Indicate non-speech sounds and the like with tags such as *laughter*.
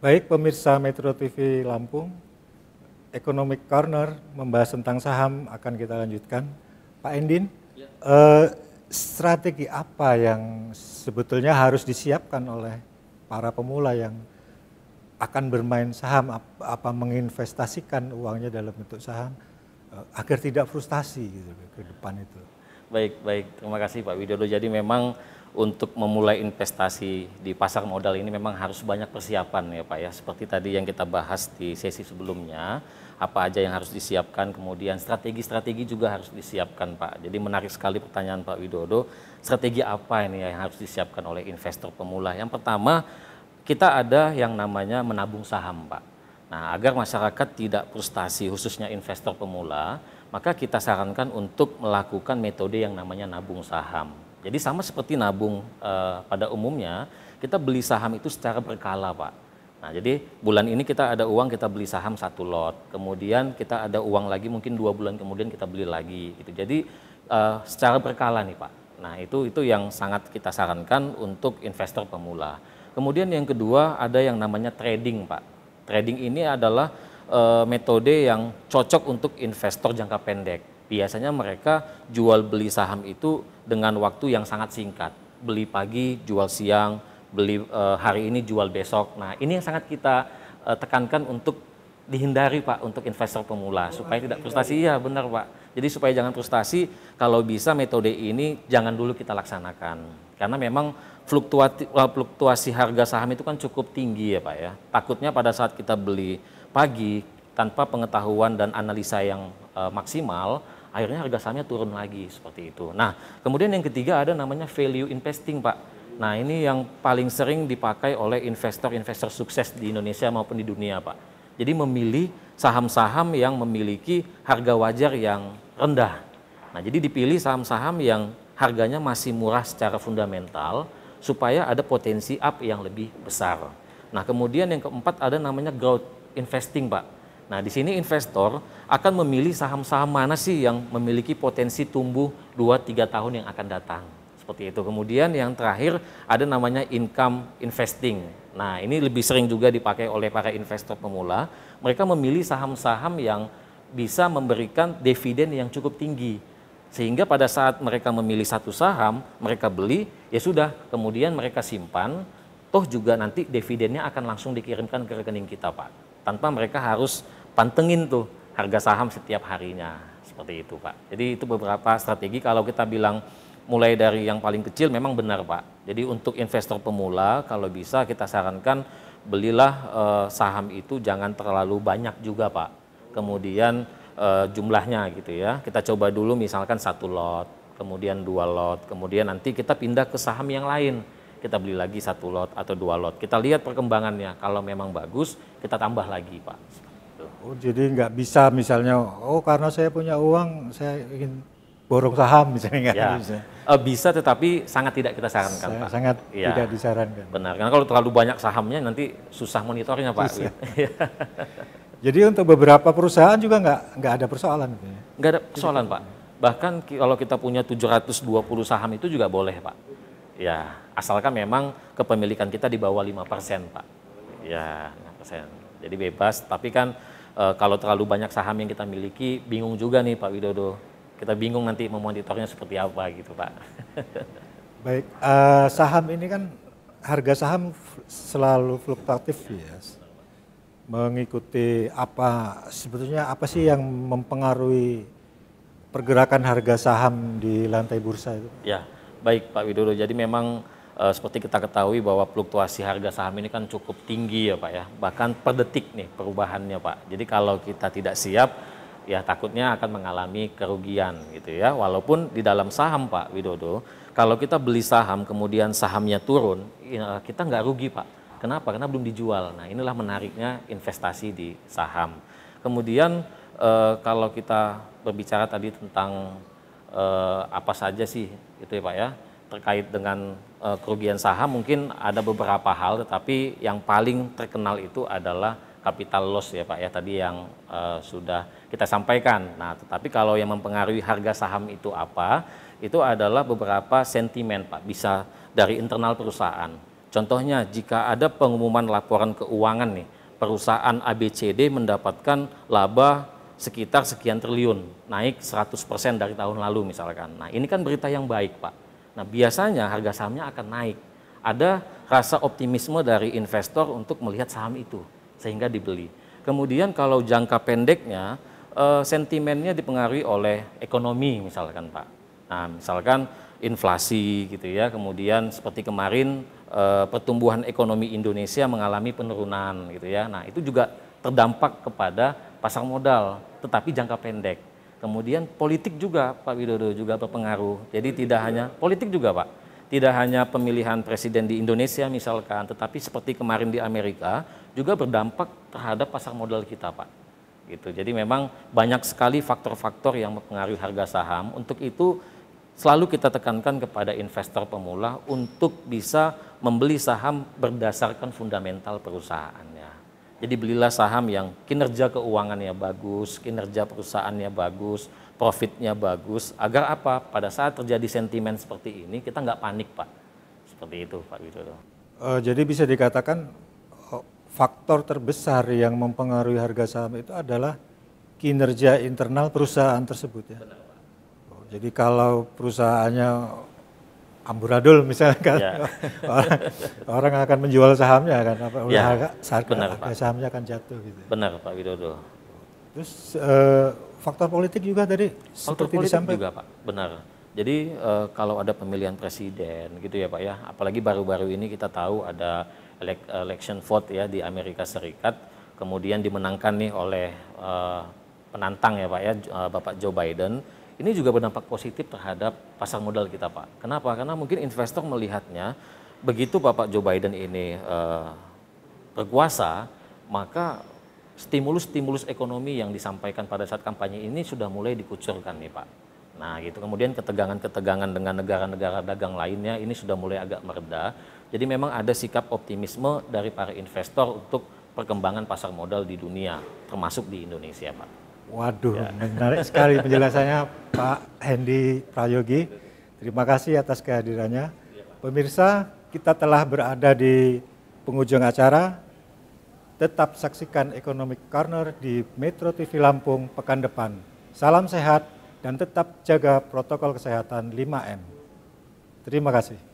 Baik pemirsa Metro TV Lampung, Economic Corner membahas tentang saham akan kita lanjutkan. Pak Endin, ya. eh, strategi apa yang sebetulnya harus disiapkan oleh para pemula yang akan bermain saham, apa, apa menginvestasikan uangnya dalam bentuk saham eh, agar tidak frustasi gitu ke depan itu? Baik, baik. Terima kasih Pak Widodo. Jadi memang untuk memulai investasi di pasar modal ini memang harus banyak persiapan ya Pak ya. Seperti tadi yang kita bahas di sesi sebelumnya, apa aja yang harus disiapkan, kemudian strategi-strategi juga harus disiapkan Pak. Jadi menarik sekali pertanyaan Pak Widodo, strategi apa ini yang harus disiapkan oleh investor pemula? Yang pertama, kita ada yang namanya menabung saham Pak. Nah, agar masyarakat tidak frustasi khususnya investor pemula, maka kita sarankan untuk melakukan metode yang namanya nabung saham. Jadi sama seperti nabung uh, pada umumnya, kita beli saham itu secara berkala, Pak. Nah, jadi bulan ini kita ada uang kita beli saham satu lot, kemudian kita ada uang lagi mungkin dua bulan kemudian kita beli lagi, gitu. Jadi uh, secara berkala nih, Pak. Nah, itu itu yang sangat kita sarankan untuk investor pemula. Kemudian yang kedua ada yang namanya trading, Pak. Trading ini adalah uh, metode yang cocok untuk investor jangka pendek. Biasanya mereka jual beli saham itu dengan waktu yang sangat singkat. Beli pagi, jual siang, beli e, hari ini jual besok. Nah, ini yang sangat kita e, tekankan untuk dihindari Pak untuk investor pemula supaya tidak frustasi. Ya benar Pak. Jadi supaya jangan frustasi, kalau bisa metode ini jangan dulu kita laksanakan. Karena memang fluktuasi, eh, fluktuasi harga saham itu kan cukup tinggi ya Pak ya. Takutnya pada saat kita beli pagi tanpa pengetahuan dan analisa yang e, maksimal, akhirnya harga sahamnya turun lagi seperti itu. Nah, kemudian yang ketiga ada namanya value investing, Pak. Nah, ini yang paling sering dipakai oleh investor-investor sukses di Indonesia maupun di dunia, Pak. Jadi memilih saham-saham yang memiliki harga wajar yang rendah. Nah, jadi dipilih saham-saham yang harganya masih murah secara fundamental supaya ada potensi up yang lebih besar. Nah, kemudian yang keempat ada namanya growth investing, Pak. Nah, di sini investor akan memilih saham-saham mana sih yang memiliki potensi tumbuh 2-3 tahun yang akan datang. Seperti itu. Kemudian yang terakhir ada namanya income investing. Nah, ini lebih sering juga dipakai oleh para investor pemula. Mereka memilih saham-saham yang bisa memberikan dividen yang cukup tinggi. Sehingga pada saat mereka memilih satu saham, mereka beli, ya sudah, kemudian mereka simpan, toh juga nanti dividennya akan langsung dikirimkan ke rekening kita, Pak. Tanpa mereka harus pantengin tuh harga saham setiap harinya seperti itu Pak. Jadi itu beberapa strategi kalau kita bilang mulai dari yang paling kecil memang benar Pak. Jadi untuk investor pemula kalau bisa kita sarankan belilah eh, saham itu jangan terlalu banyak juga Pak. Kemudian eh, jumlahnya gitu ya. Kita coba dulu misalkan satu lot, kemudian dua lot, kemudian nanti kita pindah ke saham yang lain. Kita beli lagi satu lot atau dua lot. Kita lihat perkembangannya. Kalau memang bagus, kita tambah lagi, Pak. Oh, jadi nggak bisa misalnya, oh karena saya punya uang, saya ingin borong saham misalnya nggak ya. bisa. Eh, bisa tetapi sangat tidak kita sarankan Pak. Sangat ya. tidak disarankan. Benar, karena kalau terlalu banyak sahamnya nanti susah monitornya Pak. Susah. *laughs* Ya. jadi untuk beberapa perusahaan juga nggak nggak ada persoalan. Nggak ada persoalan Pak. Bahkan kalau kita punya 720 saham itu juga boleh Pak. Ya, asalkan memang kepemilikan kita di bawah 5% Pak. Ya, 5%. Jadi bebas, tapi kan e, kalau terlalu banyak saham yang kita miliki, bingung juga nih Pak Widodo. Kita bingung nanti memonitornya seperti apa gitu Pak. *laughs* Baik, uh, saham ini kan harga saham selalu fluktuatif ya. Mengikuti apa sebetulnya apa sih yang mempengaruhi pergerakan harga saham di lantai bursa itu? Ya, baik Pak Widodo. Jadi memang uh, seperti kita ketahui bahwa fluktuasi harga saham ini kan cukup tinggi ya Pak ya. Bahkan per detik nih perubahannya Pak. Jadi kalau kita tidak siap ya takutnya akan mengalami kerugian gitu ya. Walaupun di dalam saham Pak Widodo, kalau kita beli saham kemudian sahamnya turun, ya kita nggak rugi Pak. Kenapa? Karena belum dijual. Nah inilah menariknya investasi di saham. Kemudian eh, kalau kita berbicara tadi tentang eh, apa saja sih itu ya Pak ya terkait dengan uh, kerugian saham mungkin ada beberapa hal tetapi yang paling terkenal itu adalah capital loss ya Pak ya tadi yang uh, sudah kita sampaikan. Nah, tetapi kalau yang mempengaruhi harga saham itu apa? Itu adalah beberapa sentimen Pak, bisa dari internal perusahaan. Contohnya jika ada pengumuman laporan keuangan nih, perusahaan ABCD mendapatkan laba sekitar sekian triliun, naik 100% dari tahun lalu misalkan. Nah, ini kan berita yang baik, Pak. Nah, biasanya harga sahamnya akan naik. Ada rasa optimisme dari investor untuk melihat saham itu sehingga dibeli. Kemudian kalau jangka pendeknya eh, sentimennya dipengaruhi oleh ekonomi misalkan Pak. Nah, misalkan inflasi gitu ya. Kemudian seperti kemarin eh, pertumbuhan ekonomi Indonesia mengalami penurunan gitu ya. Nah, itu juga terdampak kepada pasar modal tetapi jangka pendek. Kemudian politik juga Pak Widodo juga berpengaruh. Jadi tidak hanya politik juga Pak, tidak hanya pemilihan presiden di Indonesia misalkan, tetapi seperti kemarin di Amerika juga berdampak terhadap pasar modal kita Pak. Gitu. Jadi memang banyak sekali faktor-faktor yang mempengaruhi harga saham. Untuk itu selalu kita tekankan kepada investor pemula untuk bisa membeli saham berdasarkan fundamental perusahaannya. Jadi belilah saham yang kinerja keuangannya bagus, kinerja perusahaannya bagus, profitnya bagus. Agar apa? Pada saat terjadi sentimen seperti ini kita nggak panik Pak. Seperti itu Pak Widodo. Uh, jadi bisa dikatakan eh, faktor terbesar yang mempengaruhi harga saham itu adalah kinerja internal perusahaan tersebut ya. Benar, Pak. Oh, jadi kalau perusahaannya amburadul misalnya kan ya. *laughs* orang, orang akan menjual sahamnya kan apa ya, harga, kan? harga, benar, harga Pak. sahamnya akan jatuh gitu. Benar Pak Widodo. Terus eh, faktor politik juga tadi faktor seperti politik disampaikan. juga Pak, benar. Jadi eh, kalau ada pemilihan presiden gitu ya Pak ya, apalagi baru-baru ini kita tahu ada election vote ya di Amerika Serikat kemudian dimenangkan nih oleh eh, penantang ya Pak ya eh, Bapak Joe Biden ini juga berdampak positif terhadap pasar modal kita, Pak. Kenapa? Karena mungkin investor melihatnya begitu Bapak Joe Biden ini uh, berkuasa, maka stimulus-stimulus ekonomi yang disampaikan pada saat kampanye ini sudah mulai dikucurkan nih, Pak. Nah, gitu. Kemudian ketegangan-ketegangan dengan negara-negara dagang lainnya ini sudah mulai agak mereda. Jadi memang ada sikap optimisme dari para investor untuk perkembangan pasar modal di dunia, termasuk di Indonesia, Pak. Waduh, ya. menarik sekali penjelasannya Pak Hendy Prayogi. Terima kasih atas kehadirannya. Pemirsa, kita telah berada di penghujung acara. Tetap saksikan Economic Corner di Metro TV Lampung pekan depan. Salam sehat dan tetap jaga protokol kesehatan 5M. Terima kasih.